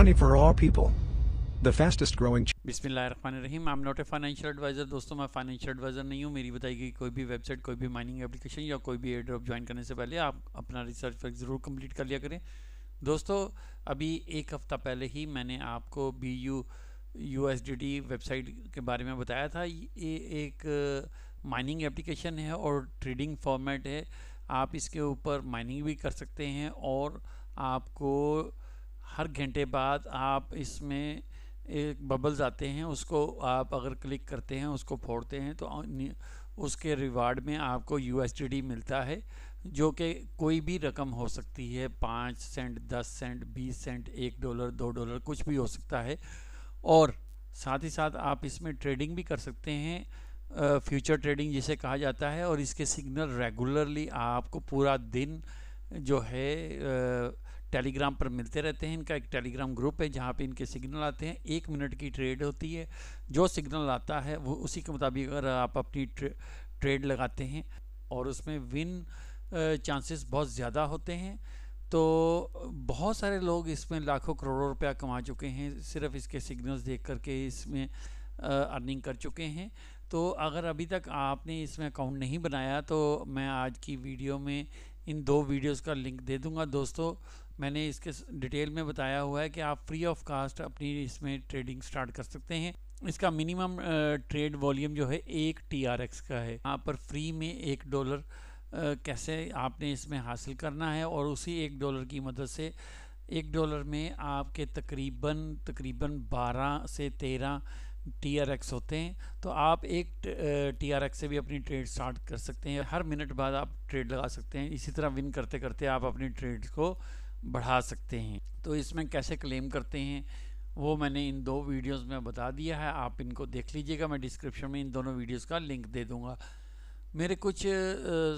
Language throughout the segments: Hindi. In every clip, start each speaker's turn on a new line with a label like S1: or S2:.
S1: money for all people. The fastest growing. Bismillahirrahmanirrahim. I'm not not a financial adviser दोस्तों मैं फाइनेंशियल एडवाइजर नहीं हूँ मेरी बताई गई कोई भी वेबसाइट कोई भी माइनिंग एप्लीकेशन या कोई भी एड्रॉप ज्वाइन करने से पहले आप अपना रिसर्च वर्क ज़रूर complete कर लिया करें दोस्तों अभी एक हफ़्ता पहले ही मैंने आपको बी यू यू वेबसाइट के बारे में बताया था ये एक माइनिंग एप्लीकेशन है और ट्रेडिंग फॉर्मेट है आप इसके ऊपर माइनिंग भी कर सकते हैं और आपको हर घंटे बाद आप इसमें एक बबल्स आते हैं उसको आप अगर क्लिक करते हैं उसको फोड़ते हैं तो उसके रिवार्ड में आपको यू मिलता है जो कि कोई भी रकम हो सकती है पाँच सेंट दस सेंट बीस सेंट एक डॉलर दो डॉलर कुछ भी हो सकता है और साथ ही साथ आप इसमें ट्रेडिंग भी कर सकते हैं फ्यूचर ट्रेडिंग जिसे कहा जाता है और इसके सिग्नल रेगुलरली आपको पूरा दिन जो है आ, टेलीग्राम पर मिलते रहते हैं इनका एक टेलीग्राम ग्रुप है जहाँ पे इनके सिग्नल आते हैं एक मिनट की ट्रेड होती है जो सिग्नल आता है वो उसी के मुताबिक अगर आप अपनी ट्रे, ट्रेड लगाते हैं और उसमें विन चांसेस बहुत ज़्यादा होते हैं तो बहुत सारे लोग इसमें लाखों करोड़ों रुपया कमा चुके हैं सिर्फ इसके सिग्नल्स देख करके इसमें अर्निंग कर चुके हैं तो अगर अभी तक आपने इसमें अकाउंट नहीं बनाया तो मैं आज की वीडियो में इन दो वीडियोस का लिंक दे दूंगा दोस्तों मैंने इसके डिटेल में बताया हुआ है कि आप फ्री ऑफ कास्ट अपनी इसमें ट्रेडिंग स्टार्ट कर सकते हैं इसका मिनिमम ट्रेड वॉल्यूम जो है एक टी आर एक्स का है यहाँ पर फ्री में एक डॉलर कैसे आपने इसमें हासिल करना है और उसी एक डॉलर की मदद से एक डॉलर में आपके तकरीबन तकरीबन 12 से 13 टी आर एक्स होते हैं तो आप एक टी आर एक्स से भी अपनी ट्रेड स्टार्ट कर सकते हैं हर मिनट बाद आप ट्रेड लगा सकते हैं इसी तरह विन करते करते आप अपनी ट्रेड को बढ़ा सकते हैं तो इसमें कैसे क्लेम करते हैं वो मैंने इन दो वीडियोस में बता दिया है आप इनको देख लीजिएगा मैं डिस्क्रिप्शन में इन दोनों वीडियोस का लिंक दे दूंगा मेरे कुछ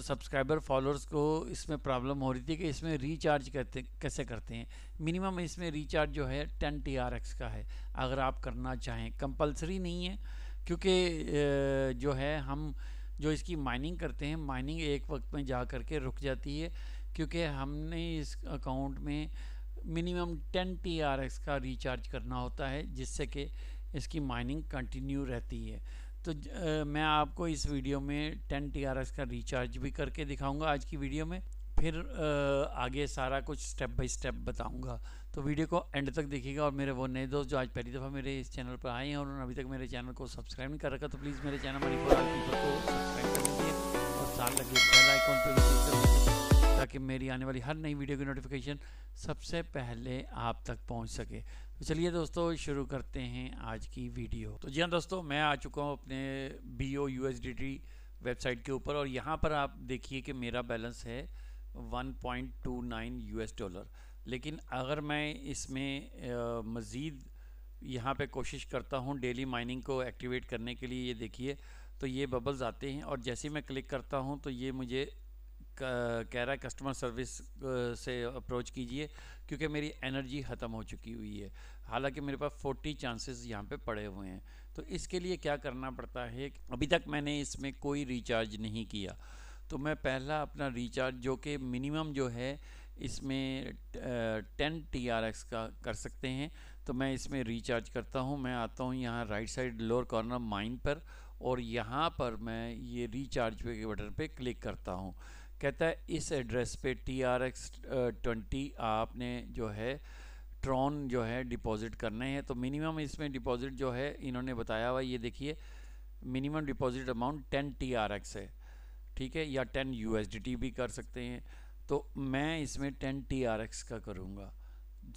S1: सब्सक्राइबर फॉलोअर्स को इसमें प्रॉब्लम हो रही थी कि इसमें रीचार्ज करते कैसे करते हैं मिनिमम इसमें रीचार्ज जो है टेन टी आर एक्स का है अगर आप करना चाहें कंपलसरी नहीं है क्योंकि जो है हम जो इसकी माइनिंग करते हैं माइनिंग एक वक्त में जा करके रुक जाती है क्योंकि हमने इस अकाउंट में minimum ten T R X का रिचार्ज करना होता है जिससे कि इसकी माइनिंग कंटिन्यू रहती है तो ज, आ, मैं आपको इस वीडियो में टेन टी आर एक्स का रिचार्ज भी करके दिखाऊंगा आज की वीडियो में फिर आ, आगे सारा कुछ स्टेप बाय स्टेप बताऊंगा तो वीडियो को एंड तक देखिएगा और मेरे वो नए दोस्त जो आज पहली दफ़ा मेरे इस चैनल पर आए हैं और उन्होंने अभी तक मेरे चैनल को सब्सक्राइब नहीं कर रखा तो प्लीज़ मेरे चैनल मणिपुर को सब्सक्राइब कर लीजिए और साथ लगे बेल आइकॉन पर ताकि मेरी आने वाली हर नई वीडियो की नोटिफिकेशन सबसे पहले आप तक पहुंच सके तो चलिए दोस्तों शुरू करते हैं आज की वीडियो तो जी हाँ दोस्तों मैं आ चुका हूँ अपने B O U S D T website के ऊपर और यहाँ पर आप देखिए कि मेरा बैलेंस है 1.29 पॉइंट डॉलर लेकिन अगर मैं इसमें मज़ीद यहाँ पे कोशिश करता हूँ डेली माइनिंग को एक्टिवेट करने के लिए ये देखिए तो ये बबल्स आते हैं और जैसे ही मैं क्लिक करता हूँ तो ये मुझे कह रहा है कस्टमर सर्विस से अप्रोच कीजिए क्योंकि मेरी एनर्जी ख़त्म हो चुकी हुई है हालांकि मेरे पास 40 चांसेस यहाँ पे पड़े हुए हैं तो इसके लिए क्या करना पड़ता है अभी तक मैंने इसमें कोई रिचार्ज नहीं किया तो मैं पहला अपना रिचार्ज जो कि मिनिमम जो है इसमें टेन टी आर एक्स का कर सकते हैं तो मैं इसमें रिचार्ज करता हूँ मैं आता हूँ यहाँ right side lower corner mine पर और यहाँ पर मैं ये रिचार्ज पे के बटन पे क्लिक करता हूँ कहता है इस एड्रेस पे टी आर एक्स ट्वेंटी आपने जो है ट्रॉन जो है डिपॉज़िट करने हैं तो मिनिमम इसमें डिपॉज़िट जो है इन्होंने बताया हुआ ये देखिए minimum deposit amount ten T R X है ठीक है या ten U S D T भी कर सकते हैं तो मैं इसमें टेन टी आर एक्स का करूँगा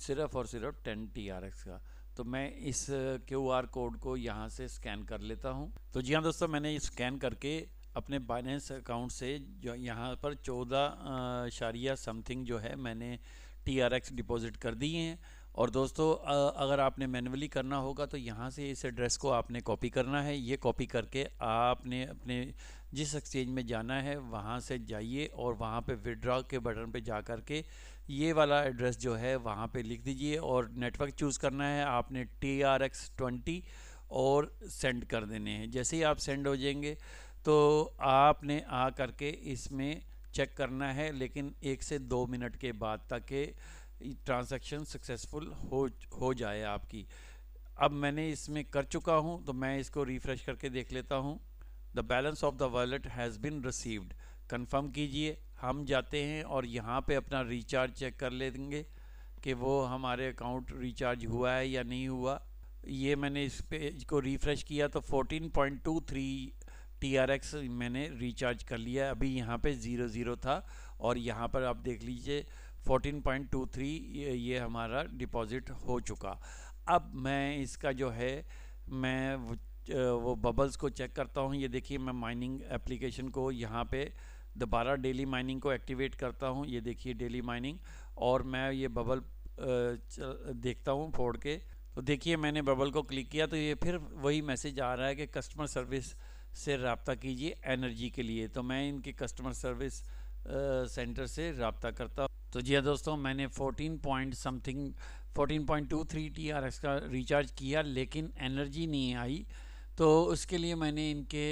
S1: सिर्फ़ और सिर्फ टेन टी आर एक्स का तो मैं इस क्यू आर कोड को यहाँ से स्कैन कर लेता हूँ तो जी हाँ दोस्तों मैंने स्कैन करके अपने बाइनेंस अकाउंट से जो यहाँ पर चौदह शारिया समथिंग जो है मैंने टी आर एक्स डिपॉज़िट कर दिए हैं और दोस्तों अगर आपने मैनुअली करना होगा तो यहाँ से इस एड्रेस को आपने कॉपी करना है ये कॉपी करके आपने अपने जिस एक्सचेंज में जाना है वहाँ से जाइए और वहाँ पे विड्रॉ के बटन पे जा कर के ये वाला एड्रेस जो है वहाँ पे लिख दीजिए और नेटवर्क चूज़ करना है आपने टी आर एक्स ट्वेंटी और सेंड कर देने हैं जैसे ही आप सेंड हो जाएंगे तो आपने आ करके इसमें चेक करना है लेकिन एक से दो मिनट के बाद तक के ट्रांजेक्शन सक्सेसफुल हो हो जाए आपकी अब मैंने इसमें कर चुका हूँ तो मैं इसको रिफ़्रेश करके देख लेता हूँ the balance of the wallet has been received confirm कीजिए हम जाते हैं और यहाँ पे अपना रिचार्ज चेक कर लेंगे कि वो हमारे अकाउंट रिचार्ज हुआ है या नहीं हुआ ये मैंने इस पेज को रिफ़्रेश किया तो 14.23 टीआरएक्स मैंने रिचार्ज कर लिया अभी यहाँ पे ज़ीरो ज़ीरो था और यहाँ पर आप देख लीजिए 14.23 थ्री ये हमारा डिपॉज़िट हो चुका अब मैं इसका जो है मैं वो बबल्स को चेक करता हूँ ये देखिए मैं माइनिंग एप्लीकेशन को यहाँ पे दोबारा डेली माइनिंग को एक्टिवेट करता हूँ ये देखिए डेली माइनिंग और मैं ये बबल देखता हूँ फोड़ के तो देखिए मैंने बबल को क्लिक किया तो ये फिर वही मैसेज आ रहा है कि कस्टमर सर्विस से रबता कीजिए एनर्जी के लिए तो मैं इनके कस्टमर सर्विस सेंटर से रबता करता तो जी हाँ दोस्तों मैंने 14 point something 14.23 point two three T R X का रिचार्ज किया लेकिन एनर्जी नहीं आई तो उसके लिए मैंने इनके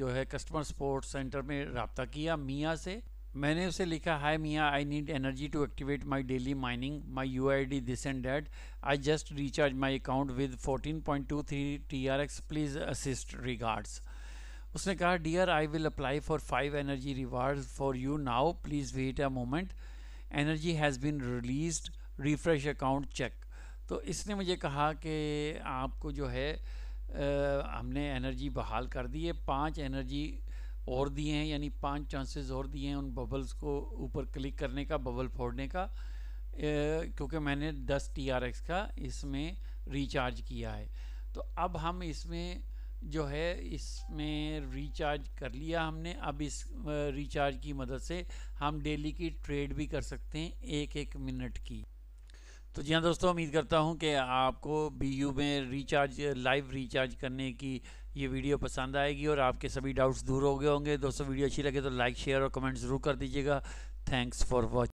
S1: जो है कस्टमर सपोर्ट सेंटर में रबता किया मियाँ से मैंने उसे लिखा हाय मियाँ I need energy to activate my daily mining my U I D this and that I just recharge my account with 14.23 T R X please assist regards उसने कहा dear I will apply for five energy reward for you now please wait a moment energy has been release refresh account check तो इसने मुझे कहा कि आपको जो है आ, हमने एनर्जी बहाल कर दी है पाँच एनर्जी और दिए हैं यानी पांच चांसेस और दिए हैं उन बबल्स को ऊपर क्लिक करने का बबल फोड़ने का क्योंकि मैंने 10 टी का इसमें रिचार्ज किया है तो अब हम इसमें जो है इसमें रिचार्ज कर लिया हमने अब इस रिचार्ज की मदद से हम डेली की ट्रेड भी कर सकते हैं एक एक मिनट की तो जी हाँ दोस्तों उम्मीद करता हूँ कि आपको बी यू में रिचार्ज लाइव रिचार्ज करने की ये वीडियो पसंद आएगी और आपके सभी डाउट्स दूर हो गए होंगे दोस्तों वीडियो अच्छी लगे तो लाइक शेयर और कमेंट ज़रूर कर दीजिएगा थैंक्स फॉर वॉचिंग